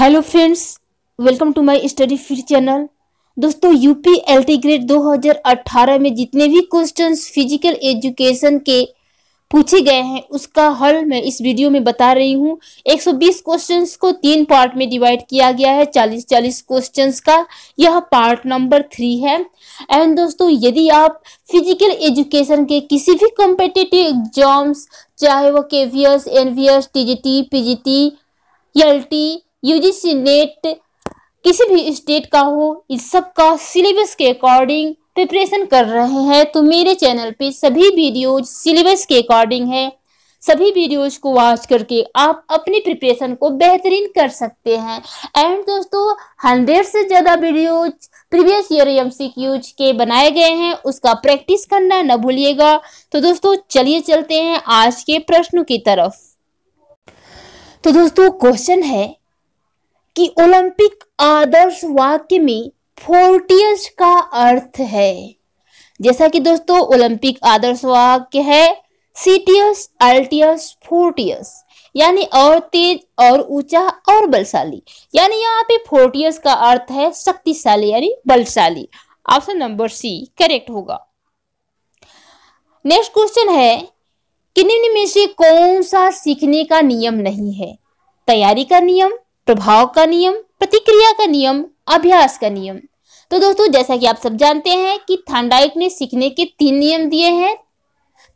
hello friends welcome to my study free channel दोस्तों UP L T grade 2018 में जितने भी क्वेश्चंस फिजिकल एजुकेशन के पूछे गए हैं उसका हल मैं इस वीडियो में बता रही हूं 120 क्वेश्चंस को तीन पार्ट में डिवाइड किया गया है 40 40 क्वेश्चंस का यह पार्ट नंबर थ्री है एंड दोस्तों यदि आप फिजिकल एजुकेशन के किसी भी कॉम्पिटेटिव एग्जाम्स चाहे वो K V S N V S T G T P G T L T UGC NET किसी भी स्टेट का हो इस सब का सिलेबस के अकॉर्डिंग प्रिपरेशन कर रहे हैं तो मेरे चैनल पे सभी वीडियोज सिलेबस के अकॉर्डिंग है सभी वीडियोज को वॉच करके आप अपनी प्रिपरेशन को बेहतरीन कर सकते हैं एंड दोस्तों हंड्रेड से ज़्यादा वीडियोज प्रीवियस ईयर एम के बनाए गए हैं उसका प्रैक्टिस करना न भूलिएगा तो दोस्तों चलिए चलते हैं आज के प्रश्नों की तरफ तो दोस्तों क्वेश्चन है कि ओलंपिक आदर्श वाक्य में फोर्टियस का अर्थ है जैसा कि दोस्तों ओलंपिक आदर्श वाक्य है सीटियस अल्टियस फोर्टियस यानी और तेज और ऊंचा और बलशाली यानी यहाँ पे फोर्टियस का अर्थ है शक्तिशाली यानी बलशाली ऑप्शन नंबर सी करेक्ट होगा नेक्स्ट क्वेश्चन है कि निम्न में से कौन सा सीखने का नियम नहीं है तैयारी का नियम प्रभाव का नियम प्रतिक्रिया का नियम अभ्यास का नियम तो दोस्तों जैसा कि आप सब जानते हैं कि थंडाइक ने सीखने के तीन नियम दिए हैं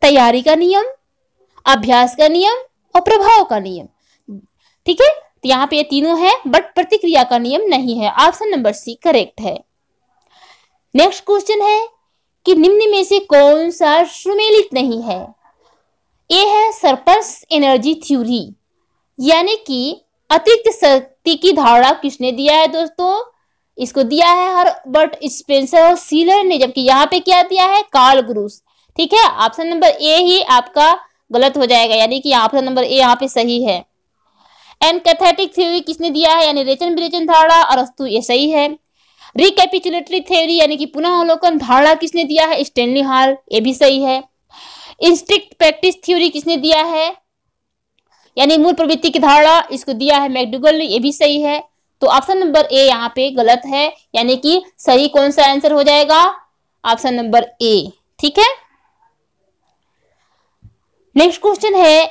तैयारी का नियम अभ्यास का नियम और प्रभाव का नियम ठीक है तो यहाँ पे ये तीनों है बट प्रतिक्रिया का नियम नहीं है ऑप्शन नंबर सी करेक्ट है नेक्स्ट क्वेश्चन है कि निम्न में से कौन सा सुमेलित नहीं है ए है सरपस एनर्जी थ्योरी यानी कि अतिरिक्त शक्ति की धारणा किसने दिया है दोस्तों इसको दिया है हर्बर्ट स्पेंसर और सीलर ने जबकि यहाँ पे क्या दिया है काल ग्रूस ठीक है ऑप्शन नंबर ए ही आपका गलत हो जाएगा यानी कि ऑप्शन नंबर ए यहाँ पे सही है एंड कैथेटिक थ्योरी किसने दिया है यानी रेचन विरेचन धारणा और अस्तु ये सही है रिकेपिचुलेटरी थ्योरी यानी कि पुनः अवलोकन धारणा किसने दिया है स्टेनली हॉल ये भी सही है इंस्टिक्ट प्रैक्टिस थ्योरी किसने दिया है यानी मूल प्रवृत्ति की धारणा इसको दिया है मैकडुगल ने यह भी सही है तो ऑप्शन नंबर ए यहाँ पे गलत है यानी कि सही कौन सा आंसर हो जाएगा ऑप्शन नंबर ए ठीक है नेक्स्ट क्वेश्चन है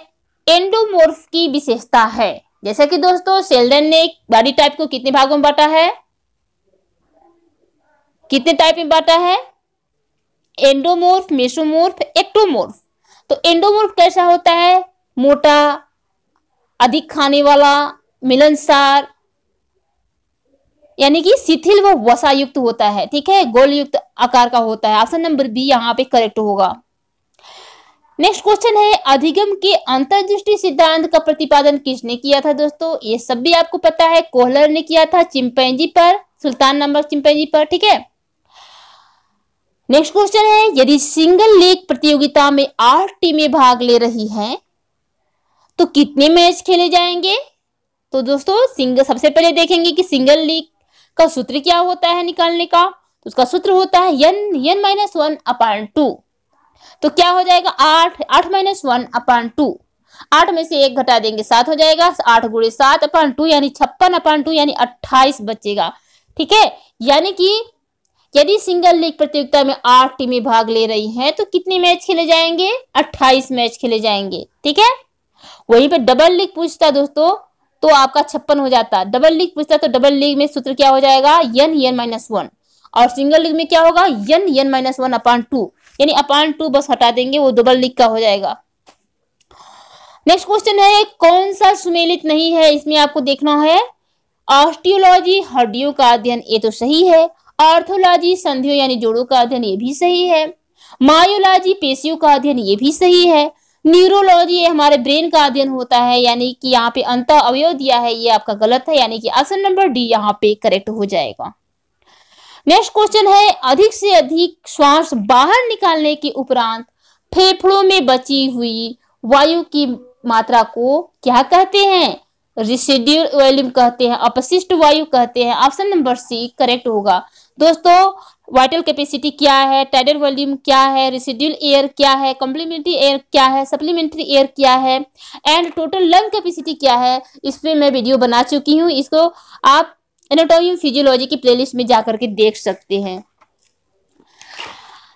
एंडोमोर्फ की विशेषता है जैसा कि दोस्तों सेल्डन ने बॉडी टाइप को कितने भागों में बांटा है कितने टाइप में बांटा है एंडोमोर्फ मेसोमोर्फ एक्टोमोर्फ तो एंडोमोर्फ कैसा होता है मोटा अधिक खाने वाला मिलनसार यानी कि शिथिल व वसा युक्त होता है ठीक है गोल युक्त आकार का होता है ऑप्शन नंबर बी यहाँ पे करेक्ट होगा नेक्स्ट क्वेश्चन है अधिगम के अंतर्दृष्टि सिद्धांत का प्रतिपादन किसने किया था दोस्तों ये सब भी आपको पता है कोहलर ने किया था चिंपैंजी पर सुल्तान नंबर चिंपैंजी पर ठीक है नेक्स्ट क्वेश्चन है यदि सिंगल लीग प्रतियोगिता में आठ टीमें भाग ले रही हैं तो कितने मैच खेले जाएंगे तो दोस्तों सिंगल सबसे पहले देखेंगे कि सिंगल लीग का सूत्र क्या होता है निकालने का तो उसका सूत्र होता है n n minus one upon two तो क्या हो जाएगा आठ आठ माइनस वन अपान टू आठ में से एक घटा देंगे सात हो जाएगा आठ गुड़े सात अपान टू यानी छप्पन अपान टू यानी अट्ठाईस बचेगा ठीक है यानी कि यदि सिंगल लीग प्रतियोगिता में आठ टीमें भाग ले रही हैं तो कितने मैच खेले जाएंगे अट्ठाईस मैच खेले जाएंगे ठीक है वहीं पे डबल लीग पूछता दोस्तों तो आपका छप्पन हो जाता डबल लीग पूछता तो डबल लीग में सूत्र क्या हो जाएगा यन यन माइनस वन और सिंगल लीग में क्या होगा n n minus one upon two यानी अपान टू बस हटा देंगे वो डबल लीग का हो जाएगा नेक्स्ट क्वेश्चन है कौन सा सुमेलित नहीं है इसमें आपको देखना है ऑस्टियोलॉजी हड्डियों का अध्ययन ये तो सही है ऑर्थोलॉजी संधियों यानी जोड़ों का अध्ययन ये भी सही है मायोलॉजी पेशियों का अध्ययन ये भी सही है न्यूरोलॉजी ये हमारे ब्रेन का अध्ययन होता है यानी कि यहाँ पे अंत अवय दिया है ये आपका गलत है यानी कि ऑप्शन नंबर डी यहाँ पे करेक्ट हो जाएगा नेक्स्ट क्वेश्चन है अधिक से अधिक श्वास बाहर निकालने के उपरांत फेफड़ों में बची हुई वायु की मात्रा को क्या कहते हैं रिसिड्यूल वॉल्यूम कहते हैं अपशिष्ट वायु कहते हैं ऑप्शन नंबर सी करेक्ट होगा दोस्तों वाइटल कैपेसिटी क्या है टाइडल वॉल्यूम क्या है रिसिड्यूल एयर क्या है कॉम्प्लीमेंट्री एयर क्या है सप्लीमेंट्री एयर क्या है एंड टोटल लंग कैपेसिटी क्या है इस पर मैं वीडियो बना चुकी हूँ इसको आप एनाटोमी फिजियोलॉजी की प्लेलिस्ट में जा करके देख सकते हैं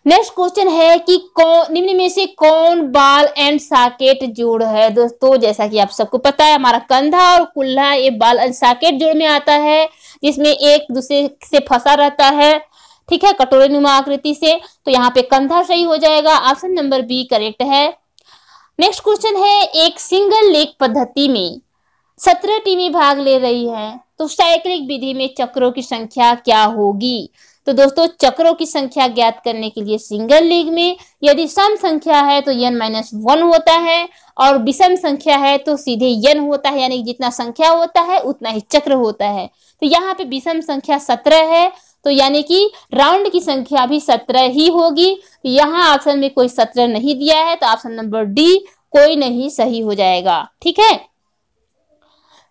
नेक्स्ट क्वेश्चन है कि कौन निम्न में से कौन बाल एंड साकेट जोड़ है दोस्तों जैसा कि आप सबको पता है हमारा कंधा और कुल्हा ये बाल एंड साकेट जोड़ में आता है जिसमें एक दूसरे से फंसा रहता है ठीक है कटोरे नुमा आकृति से तो यहाँ पे कंधा सही हो जाएगा ऑप्शन नंबर बी करेक्ट है नेक्स्ट क्वेश्चन है एक सिंगल लेग पद्धति में सत्रह टीमें भाग ले रही है तो साइक्लिक विधि में चक्रों की संख्या क्या होगी तो दोस्तों चक्रों की संख्या ज्ञात करने के लिए सिंगल लीग में यदि सम संख्या है तो यन माइनस वन होता है और विषम संख्या है तो सीधे यन होता है यानी जितना संख्या होता है उतना ही चक्र होता है तो यहाँ पे विषम संख्या सत्रह है तो यानी कि राउंड की संख्या भी सत्रह ही होगी तो यहाँ ऑप्शन में कोई सत्रह नहीं दिया है तो ऑप्शन नंबर डी कोई नहीं सही हो जाएगा ठीक है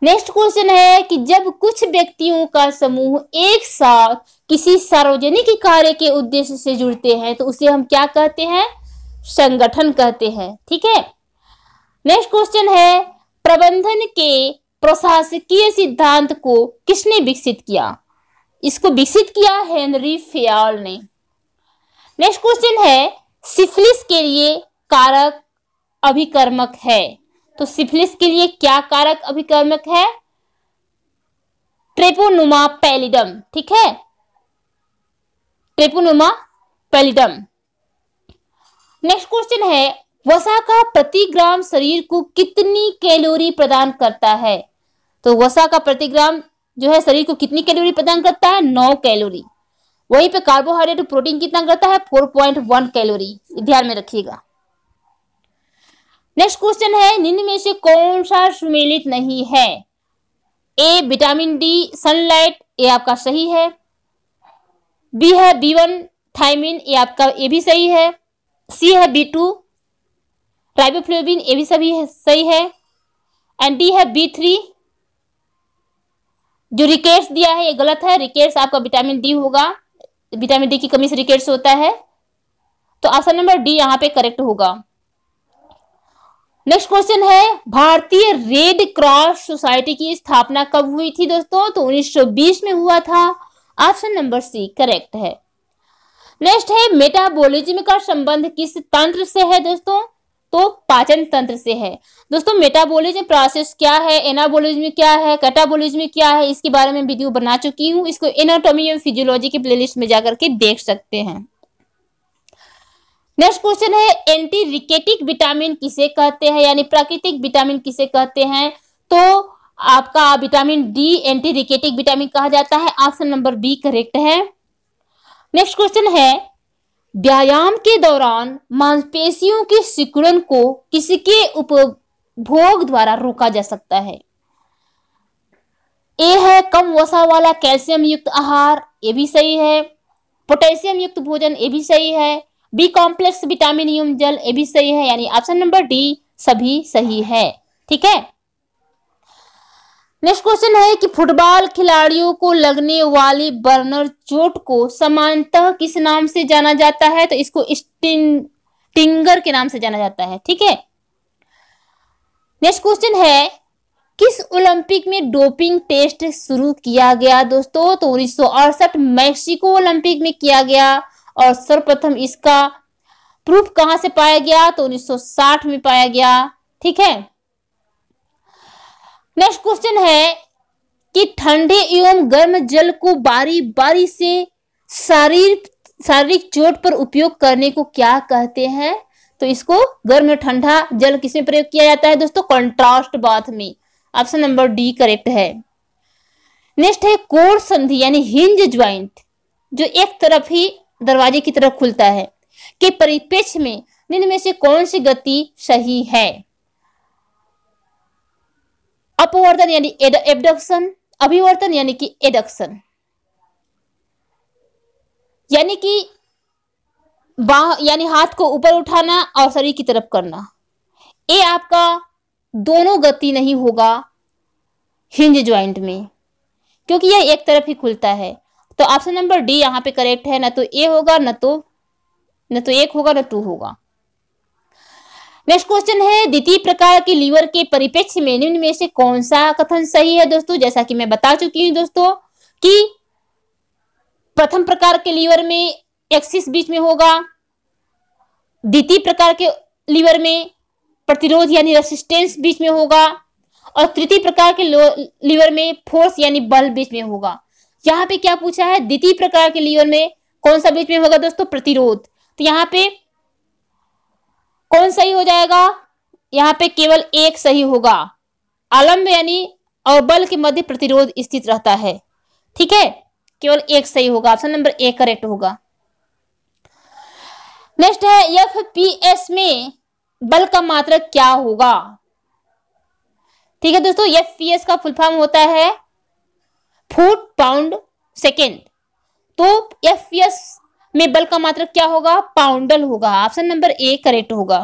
नेक्स्ट क्वेश्चन है कि जब कुछ व्यक्तियों का समूह एक साथ किसी सार्वजनिक कार्य के उद्देश्य से जुड़ते हैं तो उसे हम क्या कहते हैं संगठन कहते हैं ठीक है नेक्स्ट क्वेश्चन है प्रबंधन के प्रशासकीय सिद्धांत को किसने विकसित किया इसको विकसित किया हेनरी फियाल ने नेक्स्ट क्वेश्चन है सिफिलिस के लिए कारक अभिकर्मक है तो सिफिलिस के लिए क्या कारक अभिकर्मक है ट्रेपोनुमा पेलिडम ठीक है ट्रेपोनुमा पेलिडम नेक्स्ट क्वेश्चन है वसा का प्रति ग्राम शरीर को कितनी कैलोरी प्रदान करता है तो वसा का प्रति ग्राम जो है शरीर को कितनी कैलोरी प्रदान करता है नौ कैलोरी वहीं पे कार्बोहाइड्रेट प्रोटीन कितना करता है फोर पॉइंट वन कैलोरी ध्यान में रखिएगा नेक्स्ट क्वेश्चन है निम्न में से कौन सा सुमेलित नहीं है ए विटामिन डी सनलाइट ये आपका सही है बी है बी वन थाइमिन ये आपका ये भी सही है सी है बी टू राइबोफ्लोबिन ये भी सभी है, सही है एंड डी है बी थ्री जो रिकेट्स दिया है ये गलत है रिकेट्स आपका विटामिन डी होगा विटामिन डी की कमी से रिकेट्स होता है तो ऑप्शन नंबर डी यहाँ पे करेक्ट होगा नेक्स्ट क्वेश्चन है भारतीय रेड क्रॉस सोसाइटी की स्थापना कब हुई थी दोस्तों तो 1920 में हुआ था ऑप्शन नंबर सी करेक्ट है नेक्स्ट है मेटाबोलिज्म का संबंध किस तंत्र से है दोस्तों तो पाचन तंत्र से है दोस्तों मेटाबोलिज्म प्रोसेस क्या है एनाबोलिज्म क्या है कैटाबोलिज्म क्या है इसके बारे में वीडियो बना चुकी हूँ इसको एनाटोमी एवं फिजियोलॉजी के प्लेलिस्ट में जाकर के देख सकते हैं नेक्स्ट क्वेश्चन है एंटी रिकेटिक विटामिन किसे कहते हैं यानी प्राकृतिक विटामिन किसे कहते हैं तो आपका vitamin D anti rachitic vitamin कहा जाता है ऑप्शन नंबर बी करेक्ट है नेक्स्ट क्वेश्चन है व्यायाम के दौरान मांसपेशियों के सिकुड़न को किसके उपभोग द्वारा रोका जा सकता है ए है कम वसा वाला कैल्शियम युक्त आहार ये भी सही है पोटेशियम युक्त भोजन ये भी सही है बी कॉम्प्लेक्स विटामिन जल ये भी सही है यानी ऑप्शन नंबर डी सभी सही है ठीक है नेक्स्ट क्वेश्चन है कि फुटबॉल खिलाड़ियों को लगने वाली बर्नर चोट को समानतः किस नाम से जाना जाता है तो इसको स्टिंगर के नाम से जाना जाता है ठीक है नेक्स्ट क्वेश्चन है किस ओलंपिक में डोपिंग टेस्ट शुरू किया गया दोस्तों तो उन्नीस मैक्सिको ओलंपिक में किया गया और सर्वप्रथम इसका प्रूफ कहाँ से पाया गया तो 1960 में पाया गया ठीक है नेक्स्ट क्वेश्चन है कि ठंडे एवं गर्म जल को बारी बारी से शारीर शारीरिक चोट पर उपयोग करने को क्या कहते हैं तो इसको गर्म ठंडा जल किसमें प्रयोग किया जाता है दोस्तों कंट्रास्ट बाथ में ऑप्शन नंबर डी करेक्ट है नेक्स्ट है कोर संधि यानी हिंज ज्वाइंट जो एक तरफ ही दरवाजे की तरफ खुलता है के परिपेक्ष में निम्न में से कौन सी गति सही है अपवर्तन यानी एबडक्शन अभिवर्तन यानी कि एडक्शन यानी कि बाह यानी हाथ को ऊपर उठाना और शरीर की तरफ करना ये आपका दोनों गति नहीं होगा हिंज ज्वाइंट में क्योंकि यह एक तरफ ही खुलता है तो ऑप्शन नंबर डी यहां पे करेक्ट है ना तो ए होगा ना तो ना तो एक होगा ना टू होगा नेक्स्ट क्वेश्चन है द्वितीय प्रकार के लीवर के परिपेक्ष में निम्न में से कौन सा कथन सही है दोस्तों जैसा कि मैं बता चुकी हूँ दोस्तों कि प्रथम प्रकार के लीवर में एक्सिस बीच में होगा द्वितीय प्रकार के लीवर में प्रतिरोध यानी रेसिस्टेंस बीच में होगा और तृतीय प्रकार के लीवर में फोर्स यानी बल बीच में होगा यहाँ पे क्या पूछा है द्वितीय प्रकार के लीवर में कौन सा बीच में होगा दोस्तों प्रतिरोध तो यहाँ पे कौन सही हो जाएगा यहाँ पे केवल एक सही होगा आलम्ब यानी और बल के मध्य प्रतिरोध स्थित रहता है ठीक है केवल एक सही होगा ऑप्शन नंबर ए करेक्ट होगा नेक्स्ट है एफ पी एस में बल का मात्रक क्या होगा ठीक है दोस्तों एफ पी एस का फुल फॉर्म होता है फुट पाउंड सेकेंड तो एफ पी एस में बल का मात्रक क्या होगा पाउंडल होगा ऑप्शन नंबर ए करेक्ट होगा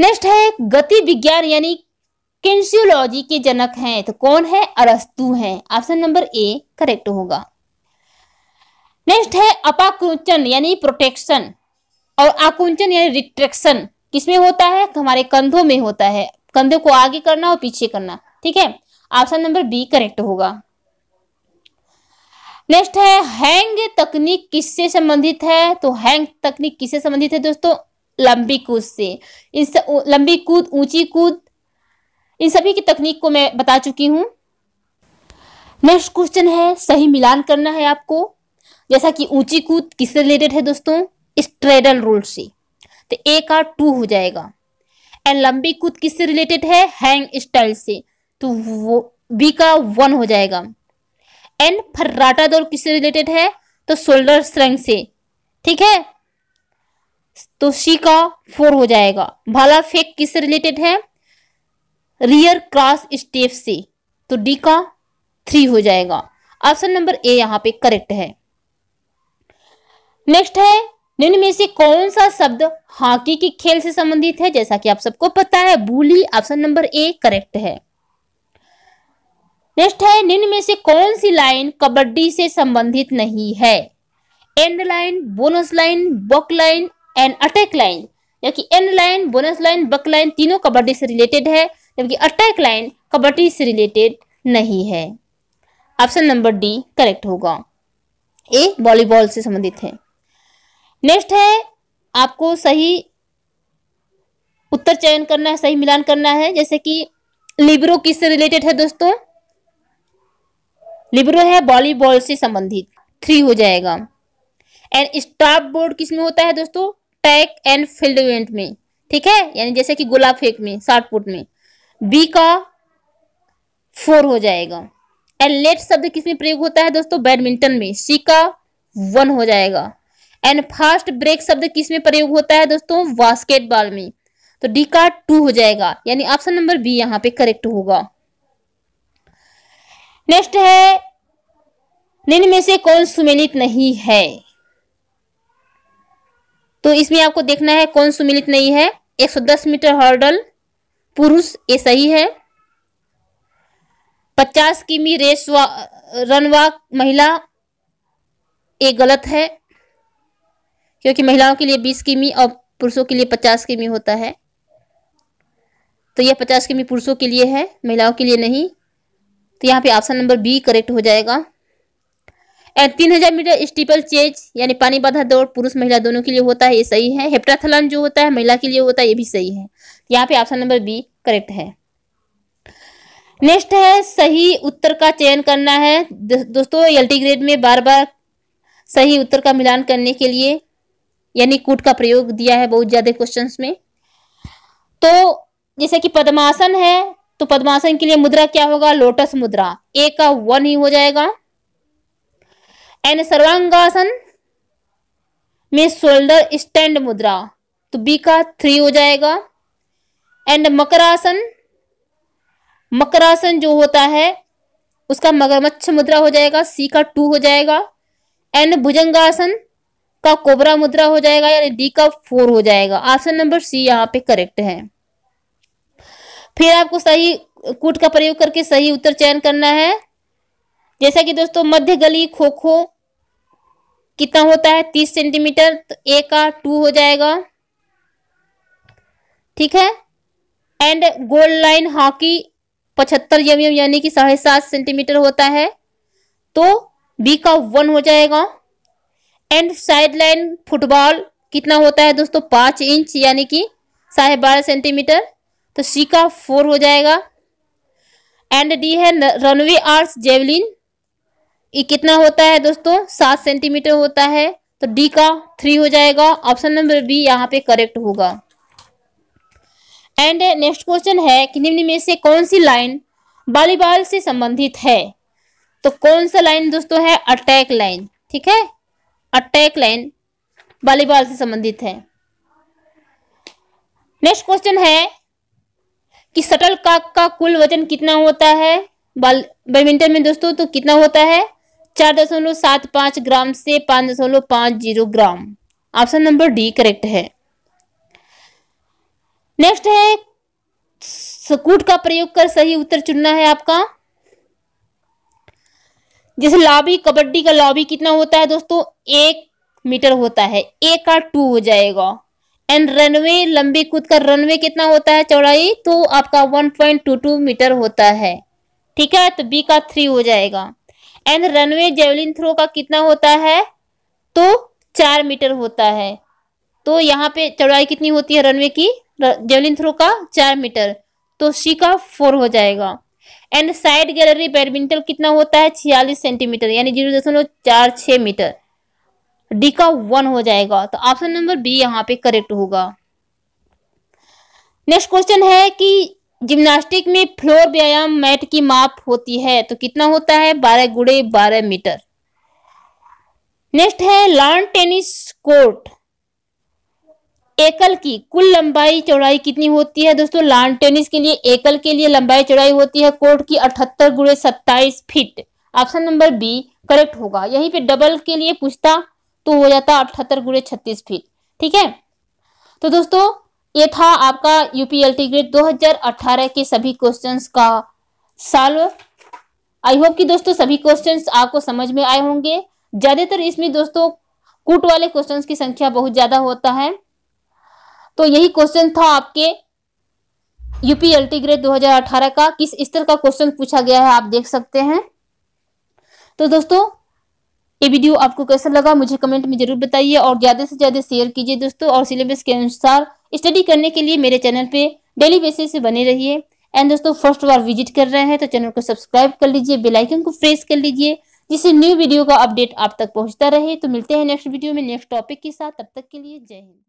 नेक्स्ट है गति विज्ञान यानी किन्सियोलॉजी के जनक हैं तो कौन है अरस्तु है ऑप्शन नंबर ए करेक्ट होगा नेक्स्ट है अपाकुंचन यानी प्रोटेक्शन और आकुंचन यानी रिट्रेक्शन किसमें होता है हमारे कंधों में होता है कंधों को आगे करना और पीछे करना ठीक है ऑप्शन नंबर बी करेक्ट होगा नेक्स्ट है हैंग तकनीक किससे संबंधित है तो हैंग तकनीक किससे संबंधित है दोस्तों लंबी कूद से इन लंबी कूद ऊंची कूद इन सभी की तकनीक को मैं बता चुकी हूँ नेक्स्ट क्वेश्चन है सही मिलान करना है आपको जैसा कि ऊंची कूद किससे रिलेटेड है दोस्तों स्ट्रेडल रूल से तो ए का टू हो जाएगा एंड लंबी कूद किससे रिलेटेड है हैंग स्टाइल से तो वो बी का वन हो जाएगा एन फर्राटा दौर किससे रिलेटेड है तो शोल्डर स्ट्रेंथ से ठीक है तो सी का फोर हो जाएगा भाला फेक किससे रिलेटेड है रियर क्रॉस स्टेप से तो डी का थ्री हो जाएगा ऑप्शन नंबर ए यहाँ पे करेक्ट है नेक्स्ट है निम्न में से कौन सा शब्द हॉकी के खेल से संबंधित है जैसा कि आप सबको पता है बूली ऑप्शन नंबर ए करेक्ट है नेक्स्ट है निम्न में से कौन सी लाइन कबड्डी से संबंधित नहीं है end line bonus line baulk line and attack line जबकि end line bonus line baulk line तीनों कबड्डी से रिलेटेड है जबकि अटैक लाइन कबड्डी से रिलेटेड नहीं है ऑप्शन नंबर डी करेक्ट होगा ए वॉलीबॉल से संबंधित है नेक्स्ट है आपको सही उत्तर चयन करना है सही मिलान करना है जैसे कि लिब्रो किससे रिलेटेड है दोस्तों लिबरो है वॉलीबॉल से संबंधित थ्री हो जाएगा एंड स्टॉप बोर्ड किस में होता है दोस्तों ट्रैक एंड फील्ड इवेंट में ठीक है यानी जैसे कि गोला फेंक में शॉर्ट पुट में बी का फोर हो जाएगा एंड लेट शब्द किस में प्रयोग होता है दोस्तों बैडमिंटन में सी का वन हो जाएगा एंड फास्ट ब्रेक शब्द किस में प्रयोग होता है दोस्तों बास्केटबॉल में तो डी का टू हो जाएगा यानी ऑप्शन नंबर बी यहाँ पे करेक्ट होगा नेक्स्ट है निम्न में से कौन सुमेलित नहीं है तो इसमें आपको देखना है कौन सुमेलित नहीं है 110 मीटर हॉर्डल पुरुष ये सही है 50 किमी रेस वा, महिला ये गलत है क्योंकि महिलाओं के लिए 20 किमी और पुरुषों के लिए 50 किमी होता है तो यह 50 किमी पुरुषों के लिए है महिलाओं के लिए नहीं तो यहाँ पे ऑप्शन नंबर बी करेक्ट हो जाएगा तीन हजार मीटर स्टीपल चेज यानी पानी बाधा दौड़ पुरुष महिला दोनों के लिए होता है ये सही है हेप्टाथलन जो होता है महिला के लिए होता है ये भी सही है यहाँ पे ऑप्शन नंबर बी करेक्ट है नेक्स्ट है सही उत्तर का चयन करना है दोस्तों एल्टी ग्रेड में बार बार सही उत्तर का मिलान करने के लिए यानी कूट का प्रयोग दिया है बहुत ज्यादा क्वेश्चंस में तो जैसे कि पद्मासन है तो पद्मासन के लिए मुद्रा क्या होगा लोटस मुद्रा ए का वन ही हो जाएगा एन सर्वांगासन में शोल्डर स्टैंड मुद्रा तो बी का थ्री हो जाएगा एंड मकरासन मकरासन जो होता है उसका मगरमच्छ मुद्रा हो जाएगा सी का टू हो जाएगा एंड भुजंगासन का कोबरा मुद्रा हो जाएगा यानी डी का फोर हो जाएगा ऑप्शन नंबर सी यहाँ पे करेक्ट है फिर आपको सही कूट का प्रयोग करके सही उत्तर चयन करना है जैसा कि दोस्तों मध्य गली खो खो कितना होता है तीस सेंटीमीटर तो ए का टू हो जाएगा ठीक है एंड गोल लाइन हॉकी पचहत्तर यम यानी कि साढ़े सात सेंटीमीटर होता है तो बी का वन हो जाएगा एंड साइड लाइन फुटबॉल कितना होता है दोस्तों पांच इंच यानी कि साढ़े बारह सेंटीमीटर तो सी का फोर हो जाएगा एंड डी है रनवे आर्ट्स जेवलिन ये कितना होता है दोस्तों सात सेंटीमीटर होता है तो डी का थ्री हो जाएगा ऑप्शन नंबर बी यहाँ पे करेक्ट होगा एंड नेक्स्ट क्वेश्चन है कि निम्न में से कौन सी लाइन वॉलीबॉल से संबंधित है तो कौन सा लाइन दोस्तों है अटैक लाइन ठीक है अटैक लाइन वॉलीबॉल से संबंधित है नेक्स्ट क्वेश्चन है कि शटल काक का कुल वजन कितना होता है बैडमिंटन में दोस्तों तो कितना होता है चार दशमलव सात पांच ग्राम से पांच दशमलव पांच zero gram option number D correct है नेक्स्ट है सकूट का प्रयोग कर सही उत्तर चुनना है आपका जैसे लॉबी कबड्डी का लॉबी कितना होता है दोस्तों एक मीटर होता है ए का टू हो जाएगा एंड रनवे लंबी कूद का रनवे कितना होता है चौड़ाई तो आपका 1.22 मीटर होता है ठीक है तो बी का थ्री हो जाएगा एंड रनवे जेवलिन थ्रो का कितना होता है तो चार मीटर होता है तो यहाँ पे चौड़ाई कितनी होती है रनवे की जेवलिन थ्रो का चार मीटर तो सी का फोर हो जाएगा एंड साइड गैलरी बैडमिंटन कितना होता है छियालीस सेंटीमीटर यानी जीरो दशमलव चार छ मीटर डी का वन हो जाएगा तो ऑप्शन नंबर बी यहाँ पे करेक्ट होगा नेक्स्ट क्वेश्चन है कि जिम्नास्टिक में फ्लोर व्यायाम मैट की माप होती है तो कितना होता है बारह गुड़े बारह मीटर नेक्स्ट है लॉन टेनिस कोर्ट एकल की कुल लंबाई चौड़ाई कितनी होती है दोस्तों लॉन टेनिस के लिए एकल के लिए लंबाई चौड़ाई होती है कोर्ट की अठहत्तर गुड़े सत्ताईस feet option number B correct होगा यहीं पे डबल के लिए पूछता तो हो जाता अठहत्तर गुड़े छत्तीस फीट ठीक है तो दोस्तों ये था आपका यूपीएलटी ग्रेड 2018 के सभी क्वेश्चंस का सॉल्व आई होप कि दोस्तों सभी क्वेश्चंस आपको समझ में आए होंगे ज्यादातर इसमें दोस्तों कूट वाले क्वेश्चंस की संख्या बहुत ज्यादा होता है तो यही क्वेश्चन था आपके यूपीएलटी ग्रेड 2018 का किस स्तर का क्वेश्चन पूछा गया है आप देख सकते हैं तो दोस्तों ये वीडियो आपको कैसा लगा मुझे कमेंट में जरूर बताइए और ज्यादा से ज्यादा शेयर कीजिए दोस्तों और सिलेबस के अनुसार स्टडी करने के लिए मेरे चैनल पे डेली बेसिस से बने रहिए एंड दोस्तों फर्स्ट बार विजिट कर रहे हैं तो चैनल को सब्सक्राइब कर लीजिए बेलाइकन को प्रेस कर लीजिए जिससे न्यू वीडियो का अपडेट आप तक पहुंचता रहे तो मिलते हैं नेक्स्ट वीडियो में नेक्स्ट टॉपिक के साथ तब तक के लिए जय हिंद